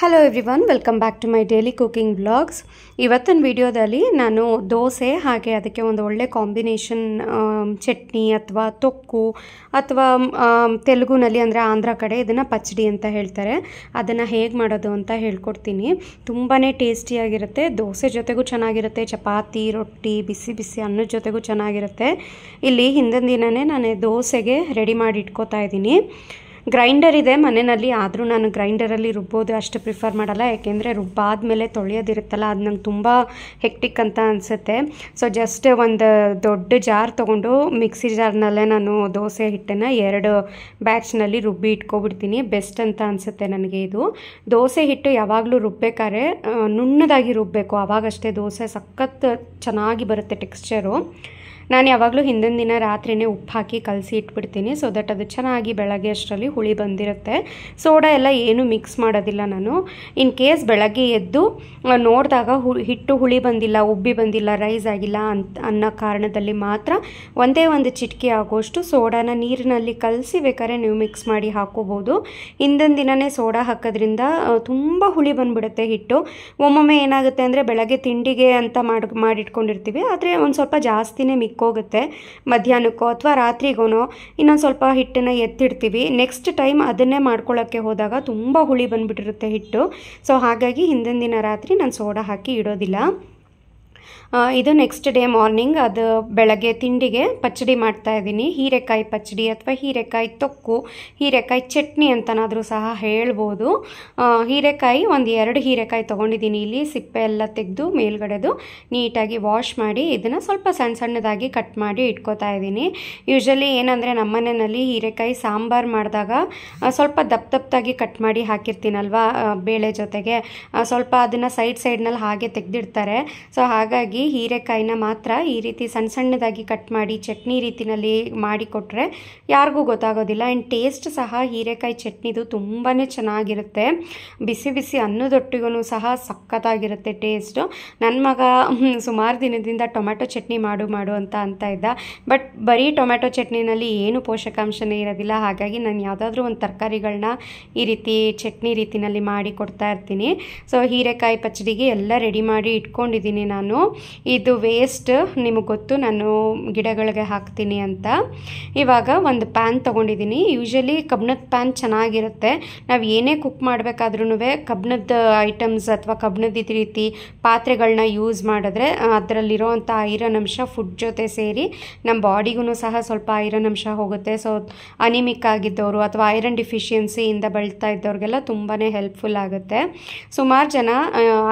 hello everyone welcome back to my daily cooking blogs ಇವತ್ತಿನ ವಿಡಿಯೋದಲ್ಲಿ ನಾನು ದೋಸೆ ಹಾಗೆ ಅದಕ್ಕೆ ಒಂದು ಒಳ್ಳೆ ಕಾಂಬಿನೇಷನ್ um, ಚಟ್ನಿ ಅಥವಾ ತೊಕ್ಕು ಅಥವಾ um, ತೆಲುಗುನಲ್ಲಿ ಅಂದರೆ ಆಂಧ್ರ ಕಡೆ ಇದನ್ನು ಪಚ್ಚಡಿ ಅಂತ ಹೇಳ್ತಾರೆ ಅದನ್ನು ಹೇಗೆ ಮಾಡೋದು ಅಂತ ಹೇಳ್ಕೊಡ್ತೀನಿ ತುಂಬಾ ಟೇಸ್ಟಿಯಾಗಿರುತ್ತೆ ದೋಸೆ ಜೊತೆಗೂ ಚೆನ್ನಾಗಿರುತ್ತೆ ಚಪಾತಿ ರೊಟ್ಟಿ ಬಿಸಿ ಬಿಸಿ ಅನ್ನದ ಜೊತೆಗೂ ಚೆನ್ನಾಗಿರುತ್ತೆ ಇಲ್ಲಿ ಹಿಂದಿನ ದಿನವೇ ನಾನು ದೋಸೆಗೆ ರೆಡಿ ಮಾಡಿ ಇಟ್ಕೋತಾ ಇದ್ದೀನಿ ಗ್ರೈಂಡರ್ ಇದೆ ಮನೆಯಲ್ಲಿ ಆದರೂ ನಾನು ಗ್ರೈಂಡರಲ್ಲಿ ರುಬ್ಬೋದು ಅಷ್ಟು ಪ್ರಿಫರ್ ಮಾಡಲ್ಲ ಯಾಕೆಂದರೆ ರುಬ್ಬಾದಮೇಲೆ ತೊಳೆಯೋದಿರುತ್ತಲ್ಲ ಅದು ನಂಗೆ ತುಂಬ ಹೆಕ್ಟಿಕ್ ಅಂತ ಅನಿಸುತ್ತೆ ಸೊ ಜಸ್ಟ್ ಒಂದು ದೊಡ್ಡ ಜಾರ್ ತೊಗೊಂಡು ಮಿಕ್ಸಿ ಜಾರ್ನಲ್ಲೇ ನಾನು ದೋಸೆ ಹಿಟ್ಟನ್ನು ಎರಡು ಬ್ಯಾಚ್ನಲ್ಲಿ ರುಬ್ಬಿ ಇಟ್ಕೊಬಿಡ್ತೀನಿ ಬೆಸ್ಟ್ ಅಂತ ಅನಿಸುತ್ತೆ ನನಗೆ ಇದು ದೋಸೆ ಹಿಟ್ಟು ಯಾವಾಗಲೂ ರುಬ್ಬೇಕಾದ್ರೆ ನುಣ್ಣದಾಗಿ ರುಬ್ಬಬೇಕು ಆವಾಗಷ್ಟೇ ದೋಸೆ ಸಖತ್ ಚೆನ್ನಾಗಿ ಬರುತ್ತೆ ಟೆಕ್ಸ್ಚರು ನಾನು ಯಾವಾಗಲೂ ಹಿಂದಿನ ದಿನ ರಾತ್ರಿನೇ ಉಪ್ಪು ಹಾಕಿ ಕಲಸಿ ಇಟ್ಬಿಡ್ತೀನಿ ಸೊ ದಟ್ ಅದು ಚೆನ್ನಾಗಿ ಬೆಳಗ್ಗೆ ಅಷ್ಟರಲ್ಲಿ ಹುಳಿ ಬಂದಿರುತ್ತೆ ಸೋಡಾ ಎಲ್ಲ ಏನು ಮಿಕ್ಸ್ ಮಾಡೋದಿಲ್ಲ ನಾನು ಇನ್ ಕೇಸ್ ಬೆಳಗ್ಗೆ ಎದ್ದು ನೋಡಿದಾಗ ಹು ಹಿಟ್ಟು ಹುಳಿ ಬಂದಿಲ್ಲ ಉಬ್ಬಿ ಬಂದಿಲ್ಲ ರೈಸ್ ಆಗಿಲ್ಲ ಅಂತ ಅನ್ನೋ ಕಾರಣದಲ್ಲಿ ಮಾತ್ರ ಒಂದೇ ಒಂದು ಚಿಟಿಕೆ ಆಗೋಷ್ಟು ಸೋಡಾನ ನೀರಿನಲ್ಲಿ ಕಲಸಿ ಬೇಕಾದ್ರೆ ನೀವು ಮಿಕ್ಸ್ ಮಾಡಿ ಹಾಕೋಬೋದು ಹಿಂದಿನ ದಿನವೇ ಸೋಡಾ ಹಾಕೋದ್ರಿಂದ ತುಂಬ ಹುಳಿ ಬಂದುಬಿಡುತ್ತೆ ಹಿಟ್ಟು ಒಮ್ಮೊಮ್ಮೆ ಏನಾಗುತ್ತೆ ಅಂದರೆ ಬೆಳಗ್ಗೆ ತಿಂಡಿಗೆ ಅಂತ ಮಾಡಿ ಮಾಡಿಟ್ಕೊಂಡಿರ್ತೀವಿ ಆದರೆ ಒಂದು ಸ್ವಲ್ಪ ಜಾಸ್ತಿನೇ ಮಿಕ್ಸ್ ಹೋಗುತ್ತೆ ಮಧ್ಯಾಹ್ನಕ್ಕೋ ಅಥವಾ ರಾತ್ರಿಗೋನೋ ಇನ್ನೊಂದು ಸ್ವಲ್ಪ ಹಿಟ್ಟನ್ನು ಎತ್ತಿಡ್ತೀವಿ ನೆಕ್ಸ್ಟ್ ಟೈಮ್ ಅದನ್ನೇ ಮಾಡ್ಕೊಳ್ಳೋಕ್ಕೆ ಹೋದಾಗ ತುಂಬ ಹುಳಿ ಬಂದುಬಿಟ್ಟಿರುತ್ತೆ ಹಿಟ್ಟು ಸೊ ಹಾಗಾಗಿ ಹಿಂದಿನ ದಿನ ರಾತ್ರಿ ನಾನು ಸೋಡಾ ಹಾಕಿ ಇಡೋದಿಲ್ಲ ಇದು ನೆಕ್ಸ್ಟ್ ಡೇ ಮಾರ್ನಿಂಗ್ ಅದು ಬೆಳಗ್ಗೆ ತಿಂಡಿಗೆ ಪಚ್ಚಡಿ ಮಾಡ್ತಾ ಇದ್ದೀನಿ ಹೀರೆಕಾಯಿ ಪಚ್ಚಡಿ ಅಥವಾ ಹೀರೆಕಾಯಿ ತೊಕ್ಕು ಹೀರೆಕಾಯಿ ಚಟ್ನಿ ಅಂತನಾದರೂ ಸಹ ಹೇಳ್ಬೋದು ಹೀರೆಕಾಯಿ ಒಂದು ಎರಡು ಹೀರೆಕಾಯಿ ತೊಗೊಂಡಿದ್ದೀನಿ ಇಲ್ಲಿ ಸಿಪ್ಪೆ ಎಲ್ಲ ತೆಗೆದು ಮೇಲ್ಗಡೆದು ನೀಟಾಗಿ ವಾಶ್ ಮಾಡಿ ಇದನ್ನು ಸ್ವಲ್ಪ ಸಣ್ಣ ಸಣ್ಣದಾಗಿ ಕಟ್ ಮಾಡಿ ಇಟ್ಕೋತಾ ಇದ್ದೀನಿ ಯೂಶ್ವಲಿ ಏನಂದರೆ ನಮ್ಮನೆಯಲ್ಲಿ ಹೀರೆಕಾಯಿ ಸಾಂಬಾರು ಮಾಡಿದಾಗ ಸ್ವಲ್ಪ ದಪ್ಪ ದಪ್ಪದಾಗಿ ಕಟ್ ಮಾಡಿ ಹಾಕಿರ್ತೀನಲ್ವಾ ಬೇಳೆ ಜೊತೆಗೆ ಸ್ವಲ್ಪ ಅದನ್ನು ಸೈಡ್ ಸೈಡ್ನಲ್ಲಿ ಹಾಗೆ ತೆಗೆದಿಡ್ತಾರೆ ಸೊ ಹಾಗಾಗಿ ಹಾಗಾಗಿ ಹೀರೆಕಾಯಿನ ಮಾತ್ರ ಈ ರೀತಿ ಸಣ್ಣ ಸಣ್ಣದಾಗಿ ಕಟ್ ಮಾಡಿ ಚಟ್ನಿ ರೀತಿಯಲ್ಲಿ ಮಾಡಿಕೊಟ್ರೆ ಯಾರಿಗೂ ಗೊತ್ತಾಗೋದಿಲ್ಲ ಆ್ಯಂಡ್ ಟೇಸ್ಟ್ ಸಹ ಹೀರೆಕಾಯಿ ಚಟ್ನಿದು ತುಂಬಾ ಚೆನ್ನಾಗಿರುತ್ತೆ ಬಿಸಿ ಬಿಸಿ ಅನ್ನದೊಟ್ಟಿಗೂ ಸಹ ಸಖತ್ತಾಗಿರುತ್ತೆ ಟೇಸ್ಟು ನನ್ನ ಮಗ ಸುಮಾರು ದಿನದಿಂದ ಟೊಮ್ಯಾಟೊ ಚಟ್ನಿ ಮಾಡು ಮಾಡು ಅಂತ ಅಂತ ಇದ್ದ ಬಟ್ ಬರೀ ಟೊಮ್ಯಾಟೊ ಚಟ್ನಿನಲ್ಲಿ ಏನು ಪೋಷಕಾಂಶನೇ ಇರೋದಿಲ್ಲ ಹಾಗಾಗಿ ನಾನು ಯಾವುದಾದ್ರೂ ಒಂದು ತರಕಾರಿಗಳನ್ನ ಈ ರೀತಿ ಚಟ್ನಿ ರೀತಿಯಲ್ಲಿ ಮಾಡಿ ಕೊಡ್ತಾ ಇರ್ತೀನಿ ಸೊ ಹೀರೆಕಾಯಿ ಪಚಡಿಗೆ ಎಲ್ಲ ರೆಡಿ ಮಾಡಿ ಇಟ್ಕೊಂಡಿದ್ದೀನಿ ನಾನು ಇದು ವೇಸ್ಟ್ ನಿಮಗೆ ಗೊತ್ತು ನಾನು ಗಿಡಗಳಿಗೆ ಹಾಕ್ತೀನಿ ಅಂತ ಇವಾಗ ಒಂದು ಪ್ಯಾನ್ ತೊಗೊಂಡಿದ್ದೀನಿ ಯೂಶಲಿ ಕಬ್ಬಿಣದ ಪ್ಯಾನ್ ಚೆನ್ನಾಗಿರುತ್ತೆ ನಾವು ಏನೇ ಕುಕ್ ಮಾಡಬೇಕಾದ್ರೂ ಕಬ್ಬಿಣದ ಐಟಮ್ಸ್ ಅಥವಾ ಕಬ್ಬಿಣದ ರೀತಿ ಪಾತ್ರೆಗಳನ್ನ ಯೂಸ್ ಮಾಡಿದ್ರೆ ಅದರಲ್ಲಿರೋವಂಥ ಐರನ್ ಅಂಶ ಫುಡ್ ಜೊತೆ ಸೇರಿ ನಮ್ಮ ಬಾಡಿಗೂ ಸಹ ಸ್ವಲ್ಪ ಐರನ್ ಅಂಶ ಹೋಗುತ್ತೆ ಸೊ ಅನಿಮಿಕ್ ಆಗಿದ್ದವರು ಅಥವಾ ಐರನ್ ಡಿಫಿಷಿಯನ್ಸಿಯಿಂದ ಬೆಳ್ತಾ ಇದ್ದವ್ರಿಗೆಲ್ಲ ತುಂಬಾ ಹೆಲ್ಪ್ಫುಲ್ ಆಗುತ್ತೆ ಸುಮಾರು ಜನ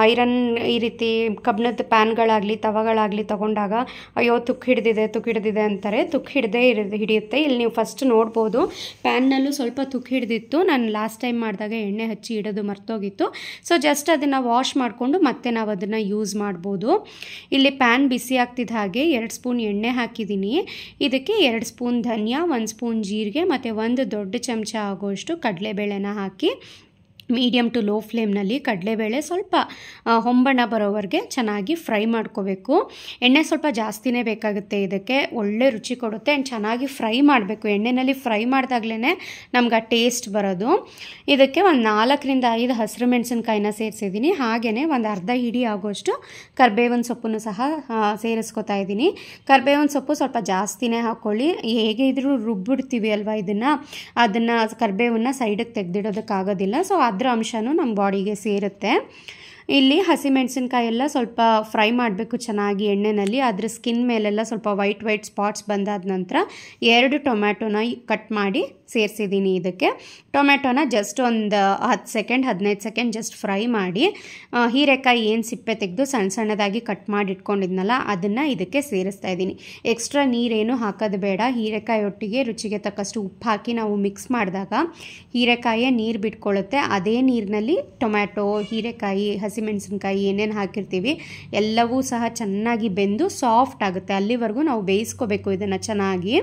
ಐರನ್ ಈ ರೀತಿ ಕಬ್ಬಿಣದ ಪ್ಯಾನ್ಗಳಾಗಲಿ ಆಗಲಿ ತವಗಳಾಗಲಿ ತೊಗೊಂಡಾಗ ಅಯ್ಯೋ ತುಕ್ಕು ಹಿಡಿದಿದೆ ತುಕ್ಕ ಹಿಡಿದಿದೆ ಅಂತಾರೆ ಹಿಡದೇ ಇರ ಹಿಡಿಯುತ್ತೆ ಇಲ್ಲಿ ನೀವು ಫಸ್ಟ್ ನೋಡ್ಬೋದು ಪ್ಯಾನ್ನಲ್ಲೂ ಸ್ವಲ್ಪ ತುಕ್ಕು ಹಿಡಿದಿತ್ತು ನಾನು ಲಾಸ್ಟ್ ಟೈಮ್ ಮಾಡಿದಾಗ ಎಣ್ಣೆ ಹಚ್ಚಿ ಇಡೋದು ಮರ್ತೋಗಿತ್ತು ಸೊ ಜಸ್ಟ್ ಅದನ್ನು ವಾಶ್ ಮಾಡಿಕೊಂಡು ಮತ್ತೆ ನಾವು ಅದನ್ನು ಯೂಸ್ ಮಾಡ್ಬೋದು ಇಲ್ಲಿ ಪ್ಯಾನ್ ಬಿಸಿ ಆಗ್ತಿದ್ದ ಹಾಗೆ ಎರಡು ಸ್ಪೂನ್ ಎಣ್ಣೆ ಹಾಕಿದ್ದೀನಿ ಇದಕ್ಕೆ ಎರಡು ಸ್ಪೂನ್ ಧನಿಯಾ ಒಂದು ಸ್ಪೂನ್ ಜೀರಿಗೆ ಮತ್ತು ಒಂದು ದೊಡ್ಡ ಚಮಚ ಆಗೋಷ್ಟು ಕಡಲೆಬೇಳೆನ ಹಾಕಿ ಮೀಡಿಯಮ್ ಟು ಲೋ ಫ್ಲೇಮ್ನಲ್ಲಿ ಕಡಲೆಬೇಳೆ ಸ್ವಲ್ಪ ಹೊಂಬಣ್ಣ ಬರೋವರೆಗೆ ಚೆನ್ನಾಗಿ ಫ್ರೈ ಮಾಡ್ಕೋಬೇಕು ಎಣ್ಣೆ ಸ್ವಲ್ಪ ಜಾಸ್ತಿನೇ ಬೇಕಾಗುತ್ತೆ ಇದಕ್ಕೆ ಒಳ್ಳೆ ರುಚಿ ಕೊಡುತ್ತೆ ಆ್ಯಂಡ್ ಚೆನ್ನಾಗಿ ಫ್ರೈ ಮಾಡಬೇಕು ಎಣ್ಣೆಯಲ್ಲಿ ಫ್ರೈ ಮಾಡಿದಾಗಲೇ ನಮ್ಗೆ ಆ ಟೇಸ್ಟ್ ಬರೋದು ಇದಕ್ಕೆ ಒಂದು ನಾಲ್ಕರಿಂದ ಐದು ಹಸಿರು ಮೆಣಸಿನ್ಕಾಯಿನ ಸೇರಿಸಿದ್ದೀನಿ ಹಾಗೆಯೇ ಒಂದು ಅರ್ಧ ಹಿಡಿ ಆಗೋಷ್ಟು ಕರ್ಬೇವನ ಸೊಪ್ಪನ್ನು ಸಹ ಸೇರಿಸ್ಕೊತಾ ಇದ್ದೀನಿ ಕರ್ಬೇವನ ಸೊಪ್ಪು ಸ್ವಲ್ಪ ಜಾಸ್ತಿನೇ ಹಾಕ್ಕೊಳ್ಳಿ ಹೇಗೆ ಇದ್ರೂ ರುಬ್ಬಿಡ್ತೀವಿ ಅಲ್ವಾ ಇದನ್ನು ಅದನ್ನು ಕರ್ಬೇವನ್ನ ಸೈಡಿಗೆ ತೆಗೆದಿಡೋದಕ್ಕಾಗೋದಿಲ್ಲ ಸೊ ಅದು ಅದರ ಅಂಶನೂ ನಮ್ಮ ಬಾಡಿಗೆ ಸೇರುತ್ತೆ ಇಲ್ಲಿ ಹಸಿಮೆಣಸಿನ್ಕಾಯಿ ಎಲ್ಲ ಸ್ವಲ್ಪ ಫ್ರೈ ಮಾಡಬೇಕು ಚೆನ್ನಾಗಿ ಎಣ್ಣೆಯಲ್ಲಿ ಅದರ ಸ್ಕಿನ್ ಮೇಲೆಲ್ಲ ಸ್ವಲ್ಪ ವೈಟ್ ವೈಟ್ ಸ್ಪಾಟ್ಸ್ ಬಂದಾದ ನಂತರ ಎರಡು ಟೊಮ್ಯಾಟೊನ ಕಟ್ ಮಾಡಿ ಸೇರಿಸಿದ್ದೀನಿ ಇದಕ್ಕೆ ಟೊಮೆಟೊನ ಜಸ್ಟ್ ಒಂದು ಹತ್ತು ಸೆಕೆಂಡ್ ಹದಿನೈದು ಸೆಕೆಂಡ್ ಜಸ್ಟ್ ಫ್ರೈ ಮಾಡಿ ಹೀರೆಕಾಯಿ ಏನು ಸಿಪ್ಪೆ ತೆಗೆದು ಸಣ್ಣ ಸಣ್ಣದಾಗಿ ಕಟ್ ಮಾಡಿ ಇಟ್ಕೊಂಡಿದ್ನಲ್ಲ ಅದನ್ನು ಇದಕ್ಕೆ ಸೇರಿಸ್ತಾ ಇದ್ದೀನಿ ಎಕ್ಸ್ಟ್ರಾ ನೀರೇನು ಹಾಕೋದು ಬೇಡ ಹೀರೆಕಾಯಿ ಒಟ್ಟಿಗೆ ರುಚಿಗೆ ತಕ್ಕಷ್ಟು ಉಪ್ಪು ಹಾಕಿ ನಾವು ಮಿಕ್ಸ್ ಮಾಡಿದಾಗ ಹೀರೆಕಾಯಿಯೇ ನೀರು ಬಿಟ್ಕೊಳ್ಳುತ್ತೆ ಅದೇ ನೀರಿನಲ್ಲಿ ಟೊಮ್ಯಾಟೊ ಹೀರೆಕಾಯಿ ಹಸಿಮೆಣಸಿನ್ಕಾಯಿ ಏನೇನು ಹಾಕಿರ್ತೀವಿ ಎಲ್ಲವೂ ಸಹ ಚೆನ್ನಾಗಿ ಬೆಂದು ಸಾಫ್ಟ್ ಆಗುತ್ತೆ ಅಲ್ಲಿವರೆಗೂ ನಾವು ಬೇಯಿಸ್ಕೋಬೇಕು ಇದನ್ನು ಚೆನ್ನಾಗಿ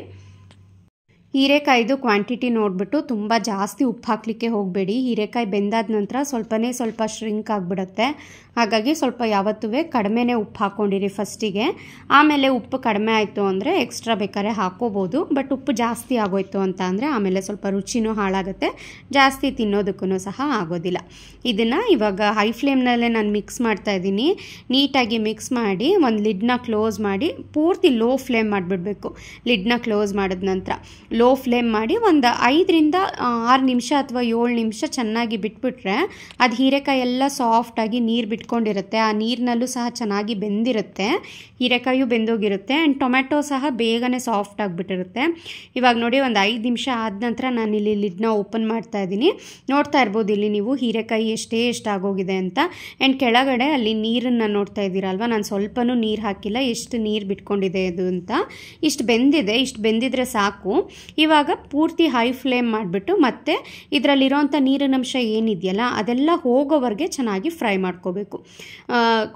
ಹೀರೆಕಾಯಿದು ಕ್ವಾಂಟಿಟಿ ನೋಡಿಬಿಟ್ಟು ತುಂಬ ಜಾಸ್ತಿ ಉಪ್ಪು ಹಾಕಲಿಕ್ಕೆ ಹೋಗಬೇಡಿ ಹೀರೆಕಾಯಿ ಬೆಂದಾದ ನಂತರ ಸ್ವಲ್ಪನೇ ಸ್ವಲ್ಪ ಶ್ರಿಂಕ್ ಆಗಿಬಿಡುತ್ತೆ ಹಾಗಾಗಿ ಸ್ವಲ್ಪ ಯಾವತ್ತೂ ಕಡಿಮೆನೇ ಉಪ್ಪು ಹಾಕ್ಕೊಂಡಿರಿ ಫಸ್ಟಿಗೆ ಆಮೇಲೆ ಉಪ್ಪು ಕಡಿಮೆ ಆಯಿತು ಅಂದರೆ ಎಕ್ಸ್ಟ್ರಾ ಬೇಕಾದ್ರೆ ಹಾಕೋಬೋದು ಬಟ್ ಉಪ್ಪು ಜಾಸ್ತಿ ಆಗೋಯ್ತು ಅಂತ ಅಂದರೆ ಆಮೇಲೆ ಸ್ವಲ್ಪ ರುಚಿನೂ ಹಾಳಾಗುತ್ತೆ ಜಾಸ್ತಿ ತಿನ್ನೋದಕ್ಕೂ ಸಹ ಆಗೋದಿಲ್ಲ ಇದನ್ನು ಇವಾಗ ಹೈ ಫ್ಲೇಮ್ನಲ್ಲೇ ನಾನು ಮಿಕ್ಸ್ ಮಾಡ್ತಾ ಇದ್ದೀನಿ ನೀಟಾಗಿ ಮಿಕ್ಸ್ ಮಾಡಿ ಒಂದು ಲಿಡ್ನ ಕ್ಲೋಸ್ ಮಾಡಿ ಪೂರ್ತಿ ಲೋ ಫ್ಲೇಮ್ ಮಾಡಿಬಿಡಬೇಕು ಲಿಡ್ನ ಕ್ಲೋಸ್ ಮಾಡಿದ ನಂತರ ಲೋ ಲೋ ಫ್ಲೇಮ್ ಮಾಡಿ ಒಂದು ಐದರಿಂದ ಆರು ನಿಮಿಷ ಅಥವಾ ಏಳು ನಿಮಿಷ ಚೆನ್ನಾಗಿ ಬಿಟ್ಬಿಟ್ರೆ ಅದು ಹೀರೆಕಾಯಿ ಎಲ್ಲ ಸಾಫ್ಟಾಗಿ ನೀರು ಬಿಟ್ಕೊಂಡಿರುತ್ತೆ ಆ ನೀರಿನಲ್ಲೂ ಸಹ ಚೆನ್ನಾಗಿ ಬೆಂದಿರುತ್ತೆ ಹೀರೆಕಾಯಿಯು ಬೆಂದೋಗಿರುತ್ತೆ ಆ್ಯಂಡ್ ಟೊಮೆಟೊ ಸಹ ಬೇಗನೆ ಸಾಫ್ಟ್ ಆಗಿಬಿಟ್ಟಿರುತ್ತೆ ಇವಾಗ ನೋಡಿ ಒಂದು ಐದು ನಿಮಿಷ ಆದ ನಂತರ ನಾನು ಇಲ್ಲಿ ಲಿಡ್ನ ಓಪನ್ ಮಾಡ್ತಾ ಇದ್ದೀನಿ ನೋಡ್ತಾ ಇರ್ಬೋದು ಇಲ್ಲಿ ನೀವು ಹೀರೆಕಾಯಿ ಎಷ್ಟೇ ಎಷ್ಟಾಗೋಗಿದೆ ಅಂತ ಆ್ಯಂಡ್ ಕೆಳಗಡೆ ಅಲ್ಲಿ ನೀರನ್ನು ನೋಡ್ತಾ ಇದ್ದೀರಲ್ವ ನಾನು ಸ್ವಲ್ಪನೂ ನೀರು ಹಾಕಿಲ್ಲ ಎಷ್ಟು ನೀರು ಬಿಟ್ಕೊಂಡಿದೆ ಅದು ಅಂತ ಇಷ್ಟು ಬೆಂದಿದೆ ಇಷ್ಟು ಬೆಂದಿದ್ರೆ ಸಾಕು ಇವಾಗ ಪೂರ್ತಿ ಹೈ ಫ್ಲೇಮ್ ಮಾಡಿಬಿಟ್ಟು ಮತ್ತು ಇದರಲ್ಲಿರೋಂಥ ನೀರಿನಂಶ ಏನಿದೆಯಲ್ಲ ಅದೆಲ್ಲ ಹೋಗೋವರೆಗೆ ಚೆನ್ನಾಗಿ ಫ್ರೈ ಮಾಡ್ಕೋಬೇಕು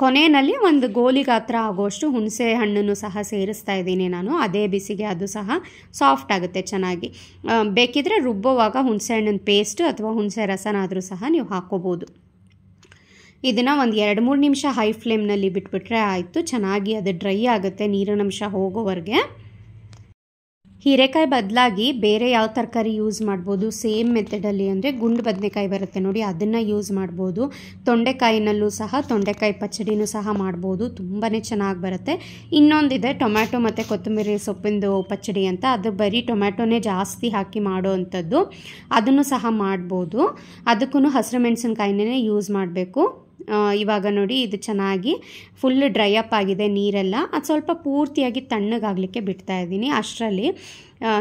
ಕೊನೆಯಲ್ಲಿ ಒಂದು ಗೋಲಿ ಗಾತ್ರ ಆಗೋಷ್ಟು ಹುಣಸೆ ಹಣ್ಣನ್ನು ಸಹ ಸೇರಿಸ್ತಾ ಇದ್ದೀನಿ ನಾನು ಅದೇ ಬಿಸಿಗೆ ಅದು ಸಹ ಸಾಫ್ಟ್ ಆಗುತ್ತೆ ಚೆನ್ನಾಗಿ ಬೇಕಿದ್ರೆ ರುಬ್ಬೋವಾಗ ಹುಣಸೆ ಹಣ್ಣಿನ ಪೇಸ್ಟ್ ಅಥವಾ ಹುಣಸೆ ರಸನಾದರೂ ಸಹ ನೀವು ಹಾಕ್ಕೋಬೋದು ಇದನ್ನು ಒಂದು ಎರಡು ಮೂರು ನಿಮಿಷ ಹೈ ಫ್ಲೇಮ್ನಲ್ಲಿ ಬಿಟ್ಬಿಟ್ರೆ ಆಯಿತು ಚೆನ್ನಾಗಿ ಅದು ಡ್ರೈ ಆಗುತ್ತೆ ನೀರಿನಂಶ ಹೋಗೋವರೆಗೆ ಹೀರೆಕಾಯಿ ಬದಲಾಗಿ ಬೇರೆ ಯಾವ ತರಕಾರಿ ಯೂಸ್ ಮಾಡ್ಬೋದು ಸೇಮ್ ಮೆಥಡಲ್ಲಿ ಅಂದರೆ ಗುಂಡು ಬದನೆಕಾಯಿ ಬರುತ್ತೆ ನೋಡಿ ಅದನ್ನು ಯೂಸ್ ಮಾಡ್ಬೋದು ತೊಂಡೆಕಾಯಿನಲ್ಲೂ ಸಹ ತೊಂಡೆಕಾಯಿ ಪಚಡಿನೂ ಸಹ ಮಾಡ್ಬೋದು ತುಂಬಾ ಚೆನ್ನಾಗಿ ಬರುತ್ತೆ ಇನ್ನೊಂದಿದೆ ಟೊಮ್ಯಾಟೊ ಮತ್ತು ಕೊತ್ತಂಬರಿ ಸೊಪ್ಪಿಂದು ಪಚಡಿ ಅಂತ ಅದು ಬರೀ ಟೊಮ್ಯಾಟೊನೇ ಜಾಸ್ತಿ ಹಾಕಿ ಮಾಡೋ ಅಂಥದ್ದು ಅದನ್ನು ಸಹ ಮಾಡ್ಬೋದು ಅದಕ್ಕೂ ಹಸಿರು ಮೆಣಸಿನ್ಕಾಯಿನೇ ಯೂಸ್ ಮಾಡಬೇಕು ಇವಾಗ ನೋಡಿ ಇದು ಚೆನ್ನಾಗಿ ಫುಲ್ ಡ್ರೈ ಅಪ್ ಆಗಿದೆ ನೀರೆಲ್ಲ ಅದು ಸ್ವಲ್ಪ ಪೂರ್ತಿಯಾಗಿ ತಣ್ಣಗಾಗಲಿಕ್ಕೆ ಬಿಡ್ತಾ ಇದ್ದೀನಿ ಅಷ್ಟರಲ್ಲಿ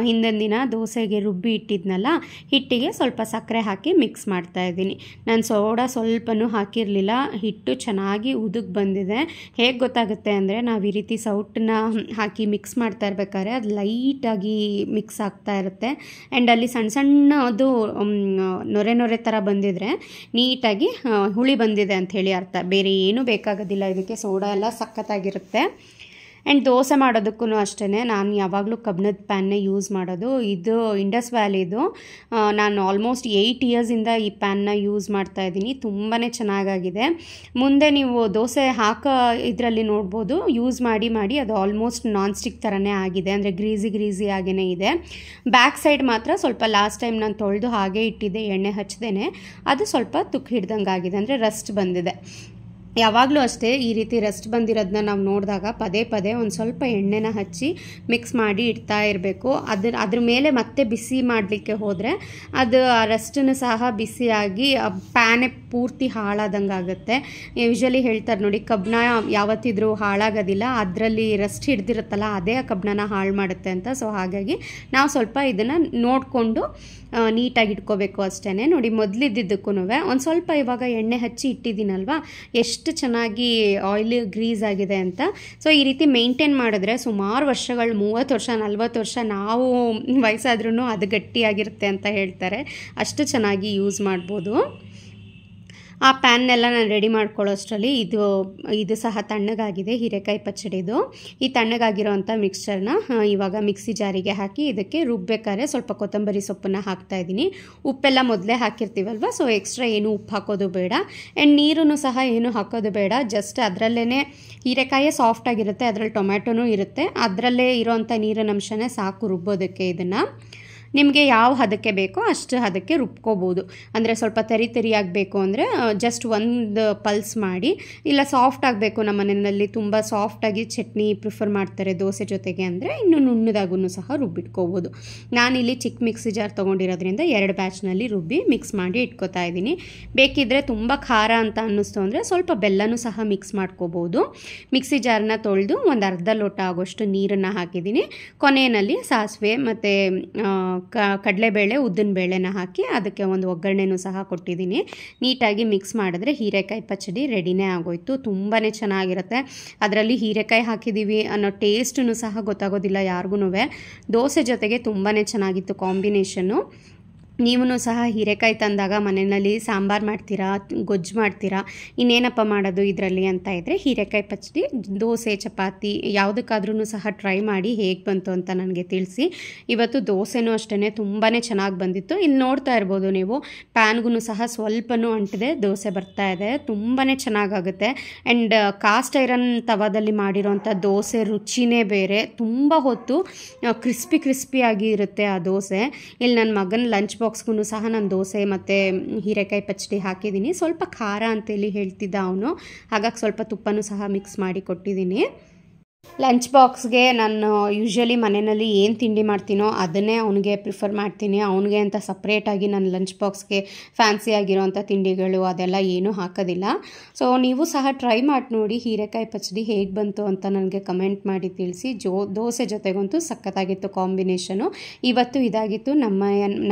ಹಿಂದಿನ ದಿನ ದೋಸೆಗೆ ರುಬ್ಬಿ ಇಟ್ಟಿದ್ನಲ್ಲ ಹಿಟ್ಟಿಗೆ ಸ್ವಲ್ಪ ಸಕ್ಕರೆ ಹಾಕಿ ಮಿಕ್ಸ್ ಮಾಡ್ತಾ ಇದ್ದೀನಿ ನಾನು ಸೋಡಾ ಸ್ವಲ್ಪನೂ ಹಾಕಿರಲಿಲ್ಲ ಹಿಟ್ಟು ಚೆನ್ನಾಗಿ ಉದುಗ್ ಬಂದಿದೆ ಹೇಗೆ ಗೊತ್ತಾಗುತ್ತೆ ಅಂದರೆ ನಾವು ಈ ರೀತಿ ಸೌಟನ್ನ ಹಾಕಿ ಮಿಕ್ಸ್ ಮಾಡ್ತಾ ಇರ್ಬೇಕಾದ್ರೆ ಅದು ಲೈಟಾಗಿ ಮಿಕ್ಸ್ ಆಗ್ತಾ ಇರುತ್ತೆ ಆ್ಯಂಡ್ ಅಲ್ಲಿ ಸಣ್ಣ ಸಣ್ಣ ಅದು ನೊರೆ ನೊರೆ ಥರ ಬಂದಿದ್ರೆ ನೀಟಾಗಿ ಹುಳಿ ಬಂದಿದೆ ಅಂಥೇಳಿ ಅರ್ಥ ಬೇರೆ ಏನೂ ಬೇಕಾಗೋದಿಲ್ಲ ಇದಕ್ಕೆ ಸೋಡಾ ಎಲ್ಲ ಸಖತ್ತಾಗಿರುತ್ತೆ ಆ್ಯಂಡ್ ದೋಸೆ ಮಾಡೋದಕ್ಕೂ ಅಷ್ಟೇ ನಾನು ಯಾವಾಗಲೂ ಕಬ್ಬಿಣದ ಪ್ಯಾನ್ನೇ ಯೂಸ್ ಮಾಡೋದು ಇದು ಇಂಡಸ್ ವ್ಯಾಲಿದು ನಾನು ಆಲ್ಮೋಸ್ಟ್ ಏಯ್ಟ್ ಇಯರ್ಸಿಂದ ಈ ಪ್ಯಾನ್ನ ಯೂಸ್ ಮಾಡ್ತಾ ಇದ್ದೀನಿ ತುಂಬಾ ಚೆನ್ನಾಗಾಗಿದೆ ಮುಂದೆ ನೀವು ದೋಸೆ ಹಾಕೋ ಇದರಲ್ಲಿ ನೋಡ್ಬೋದು ಯೂಸ್ ಮಾಡಿ ಮಾಡಿ ಅದು ಆಲ್ಮೋಸ್ಟ್ ನಾನ್ ಸ್ಟಿಕ್ ಥರನೇ ಆಗಿದೆ ಅಂದರೆ ಗ್ರೀಸಿ ಗ್ರೀಸಿ ಆಗೇ ಇದೆ ಬ್ಯಾಕ್ ಸೈಡ್ ಮಾತ್ರ ಸ್ವಲ್ಪ ಲಾಸ್ಟ್ ಟೈಮ್ ನಾನು ತೊಳೆದು ಹಾಗೆ ಇಟ್ಟಿದ್ದೆ ಎಣ್ಣೆ ಹಚ್ಚಿದೆ ಅದು ಸ್ವಲ್ಪ ತುಕ್ಕ ಹಿಡ್ದಂಗೆ ಆಗಿದೆ ಅಂದರೆ ರಸ್ಟ್ ಬಂದಿದೆ ಯಾವಾಗಲೂ ಅಷ್ಟೇ ಈ ರೀತಿ ರೆಸ್ಟ್ ಬಂದಿರೋದನ್ನ ನಾವು ನೋಡಿದಾಗ ಪದೇ ಪದೇ ಒಂದು ಸ್ವಲ್ಪ ಎಣ್ಣೆನ ಹಚ್ಚಿ ಮಿಕ್ಸ್ ಮಾಡಿ ಇಡ್ತಾ ಇರಬೇಕು ಅದ್ರ ಅದ್ರ ಮೇಲೆ ಮತ್ತೆ ಬಿಸಿ ಮಾಡಲಿಕ್ಕೆ ಹೋದರೆ ಅದು ಆ ರೆಸ್ಟನ್ನು ಸಹ ಬಿಸಿಯಾಗಿ ಪ್ಯಾನೆ ಪೂರ್ತಿ ಹಾಳಾದಂಗೆ ಆಗುತ್ತೆ ಯೂಶ್ವಲಿ ಹೇಳ್ತಾರೆ ನೋಡಿ ಕಬ್ಬನ ಯಾವತ್ತಿದ್ರೂ ಹಾಳಾಗೋದಿಲ್ಲ ಅದರಲ್ಲಿ ರಸ್ಟ್ ಹಿಡ್ದಿರುತ್ತಲ್ಲ ಅದೇ ಆ ಕಬ್ಬನ ಹಾಳು ಮಾಡುತ್ತೆ ಅಂತ ಸೊ ಹಾಗಾಗಿ ನಾವು ಸ್ವಲ್ಪ ಇದನ್ನು ನೋಡಿಕೊಂಡು ನೀಟಾಗಿ ಇಟ್ಕೋಬೇಕು ಅಷ್ಟೇ ನೋಡಿ ಮೊದಲಿದ್ದಕ್ಕೂ ಒಂದು ಸ್ವಲ್ಪ ಇವಾಗ ಎಣ್ಣೆ ಹಚ್ಚಿ ಇಟ್ಟಿದ್ದೀನಲ್ವಾ ಎಷ್ಟು ಎಷ್ಟು ಚೆನ್ನಾಗಿ ಆಯಿಲ್ ಗ್ರೀಸ್ ಆಗಿದೆ ಅಂತ ಸೊ ಈ ರೀತಿ ಮೇಂಟೈನ್ ಮಾಡಿದ್ರೆ ಸುಮಾರು ವರ್ಷಗಳು ಮೂವತ್ತು ವರ್ಷ ನಲ್ವತ್ತು ವರ್ಷ ನಾವು ವಯಸ್ಸಾದ್ರೂ ಅದು ಗಟ್ಟಿಯಾಗಿರುತ್ತೆ ಅಂತ ಹೇಳ್ತಾರೆ ಅಷ್ಟು ಚೆನ್ನಾಗಿ ಯೂಸ್ ಮಾಡ್ಬೋದು ಆ ಪ್ಯಾನ್ನೆಲ್ಲ ನಾನು ರೆಡಿ ಮಾಡ್ಕೊಳ್ಳೋಷ್ಟರಲ್ಲಿ ಇದು ಇದು ಸಹ ತಣ್ಣಗಾಗಿದೆ ಹೀರೆಕಾಯಿ ಪಚ್ಚಡಿದು ಈ ತಣ್ಣಗಾಗಿರೋ ಮಿಕ್ಸ್ಚರ್ನ ಇವಾಗ ಮಿಕ್ಸಿ ಜಾರಿಗೆ ಹಾಕಿ ಇದಕ್ಕೆ ರುಬ್ಬೇಕಾದ್ರೆ ಸ್ವಲ್ಪ ಕೊತ್ತಂಬರಿ ಸೊಪ್ಪನ್ನು ಹಾಕ್ತಾಯಿದ್ದೀನಿ ಉಪ್ಪೆಲ್ಲ ಮೊದಲೇ ಹಾಕಿರ್ತೀವಲ್ವ ಸೊ ಎಕ್ಸ್ಟ್ರಾ ಏನು ಉಪ್ಪು ಹಾಕೋದು ಬೇಡ ಆ್ಯಂಡ್ ನೀರು ಸಹ ಏನು ಹಾಕೋದು ಬೇಡ ಜಸ್ಟ್ ಅದರಲ್ಲೇ ಹೀರೆಕಾಯೇ ಸಾಫ್ಟಾಗಿರುತ್ತೆ ಅದರಲ್ಲಿ ಟೊಮ್ಯಾಟೊನೂ ಇರುತ್ತೆ ಅದರಲ್ಲೇ ಇರೋವಂಥ ನೀರಿನ ಅಂಶನೇ ಸಾಕು ರುಬ್ಬೋದಕ್ಕೆ ಇದನ್ನು ನಿಮಗೆ ಯಾವ ಹದಕ್ಕೆ ಬೇಕೋ ಅಷ್ಟು ಹದಕ್ಕೆ ರುಬ್ಕೋಬೋದು ಅಂದರೆ ಸ್ವಲ್ಪ ತರಿ ತರಿ ಆಗಬೇಕು ಅಂದರೆ ಜಸ್ಟ್ ಒಂದು ಪಲ್ಸ್ ಮಾಡಿ ಇಲ್ಲ ಸಾಫ್ಟ್ ಆಗಬೇಕು ನಮ್ಮ ಮನೆಯಲ್ಲಿ ತುಂಬ ಸಾಫ್ಟಾಗಿ ಚಟ್ನಿ ಪ್ರಿಫರ್ ಮಾಡ್ತಾರೆ ದೋಸೆ ಜೊತೆಗೆ ಅಂದರೆ ಇನ್ನು ನುಣ್ಣದಾಗೂ ಸಹ ರುಬ್ಬಿಟ್ಕೋಬೋದು ನಾನಿಲ್ಲಿ ಚಿಕ್ಕ ಮಿಕ್ಸಿ ಜಾರ್ ತೊಗೊಂಡಿರೋದ್ರಿಂದ ಎರಡು ಬ್ಯಾಚ್ನಲ್ಲಿ ರುಬ್ಬಿ ಮಿಕ್ಸ್ ಮಾಡಿ ಇಟ್ಕೋತಾ ಇದ್ದೀನಿ ಬೇಕಿದ್ದರೆ ತುಂಬ ಖಾರ ಅಂತ ಅನ್ನಿಸ್ತು ಅಂದರೆ ಸ್ವಲ್ಪ ಬೆಲ್ಲನೂ ಸಹ ಮಿಕ್ಸ್ ಮಾಡ್ಕೋಬೋದು ಮಿಕ್ಸಿ ಜಾರನ್ನ ತೊಳೆದು ಒಂದು ಅರ್ಧ ಲೋಟ ಆಗೋಷ್ಟು ನೀರನ್ನು ಹಾಕಿದ್ದೀನಿ ಕೊನೆಯಲ್ಲಿ ಸಾಸಿವೆ ಮತ್ತು ಕ ಕಡಲೆಬೇಳೆ ಬೇಳೆನ ಹಾಕಿ ಅದಕ್ಕೆ ಒಂದು ಒಗ್ಗರಣೆನೂ ಸಹ ಕೊಟ್ಟಿದ್ದೀನಿ ನೀಟಾಗಿ ಮಿಕ್ಸ್ ಮಾಡಿದ್ರೆ ಹೀರೆಕಾಯಿ ಪಚಡಿ ರೆಡಿನೇ ಆಗೋಯ್ತು ತುಂಬಾ ಚೆನ್ನಾಗಿರುತ್ತೆ ಅದರಲ್ಲಿ ಹೀರೆಕಾಯಿ ಹಾಕಿದ್ದೀವಿ ಅನ್ನೋ ಟೇಸ್ಟೂ ಸಹ ಗೊತ್ತಾಗೋದಿಲ್ಲ ಯಾರಿಗೂ ದೋಸೆ ಜೊತೆಗೆ ತುಂಬಾ ಚೆನ್ನಾಗಿತ್ತು ಕಾಂಬಿನೇಷನ್ನು ನೀವೂ ಸಹ ಹೀರೆಕಾಯಿ ತಂದಾಗ ಮನೆಯಲ್ಲಿ ಸಾಂಬಾರು ಮಾಡ್ತೀರಾ ಗೊಜ್ಜು ಮಾಡ್ತೀರಾ ಇನ್ನೇನಪ್ಪ ಮಾಡೋದು ಇದರಲ್ಲಿ ಅಂತ ಇದ್ದರೆ ಹೀರೆಕಾಯಿ ಪಚ್ಚಡಿ ದೋಸೆ ಚಪಾತಿ ಯಾವುದಕ್ಕಾದ್ರೂ ಸಹ ಟ್ರೈ ಮಾಡಿ ಹೇಗೆ ಬಂತು ಅಂತ ನನಗೆ ತಿಳಿಸಿ ಇವತ್ತು ದೋಸೆನೂ ಅಷ್ಟೇ ತುಂಬಾ ಚೆನ್ನಾಗಿ ಬಂದಿತ್ತು ಇಲ್ಲಿ ನೋಡ್ತಾ ಇರ್ಬೋದು ನೀವು ಪ್ಯಾನ್ಗೂ ಸಹ ಸ್ವಲ್ಪನೂ ಅಂಟಿದೆ ದೋಸೆ ಬರ್ತಾ ಇದೆ ತುಂಬಾ ಚೆನ್ನಾಗಾಗುತ್ತೆ ಆ್ಯಂಡ್ ಕಾಸ್ಟ್ ಐರನ್ ತವಾದಲ್ಲಿ ಮಾಡಿರೋಂಥ ದೋಸೆ ರುಚಿನೇ ಬೇರೆ ತುಂಬ ಹೊತ್ತು ಕ್ರಿಸ್ಪಿ ಕ್ರಿಸ್ಪಿಯಾಗಿ ಇರುತ್ತೆ ಆ ದೋಸೆ ಇಲ್ಲಿ ನನ್ನ ಮಗನ ಲಂಚ್ ಬಾಕ್ಸ್ ಬಾಕ್ಸ್ಗೂ ಸಹ ನಾನು ದೋಸೆ ಮತ್ತು ಹೀರೆಕಾಯಿ ಪಚ್ಚಡಿ ಹಾಕಿದ್ದೀನಿ ಸ್ವಲ್ಪ ಖಾರ ಅಂತೇಳಿ ಹೇಳ್ತಿದ್ದ ಅವನು ಹಾಗಾಗಿ ಸ್ವಲ್ಪ ತುಪ್ಪನೂ ಸಹ ಮಿಕ್ಸ್ ಮಾಡಿ ಕೊಟ್ಟಿದ್ದೀನಿ ಲಂಚ್ ಬಾಕ್ಸ್ಗೆ ನಾನು ಯೂಶ್ವಲಿ ಮನೆಯಲ್ಲಿ ಏನು ತಿಂಡಿ ಮಾಡ್ತೀನೋ ಅದನ್ನೇ ಅವನಿಗೆ ಪ್ರಿಫರ್ ಮಾಡ್ತೀನಿ ಅವನಿಗೆ ಅಂತ ಸಪ್ರೇಟಾಗಿ ನನ್ನ ಲಂಚ್ ಬಾಕ್ಸ್ಗೆ ಫ್ಯಾನ್ಸಿ ಆಗಿರೋವಂಥ ತಿಂಡಿಗಳು ಅದೆಲ್ಲ ಏನೂ ಹಾಕೋದಿಲ್ಲ ಸೊ ನೀವು ಸಹ ಟ್ರೈ ಮಾಡಿ ನೋಡಿ ಹೀರೆಕಾಯಿ ಪಚಡಿ ಹೇಗೆ ಬಂತು ಅಂತ ನನಗೆ ಕಮೆಂಟ್ ಮಾಡಿ ತಿಳಿಸಿ ಜೋ ದೋಸೆ ಜೊತೆಗಂತೂ ಸಖತ್ತಾಗಿತ್ತು ಕಾಂಬಿನೇಷನು ಇವತ್ತು ಇದಾಗಿತ್ತು ನಮ್ಮ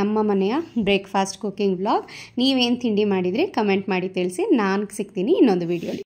ನಮ್ಮ ಮನೆಯ ಬ್ರೇಕ್ಫಾಸ್ಟ್ ಕುಕ್ಕಿಂಗ್ ವ್ಲಾಗ್ ನೀವೇನು ತಿಂಡಿ ಮಾಡಿದರೆ ಕಮೆಂಟ್ ಮಾಡಿ ತಿಳಿಸಿ ನಾನು ಸಿಗ್ತೀನಿ ಇನ್ನೊಂದು ವೀಡಿಯೋಲಿ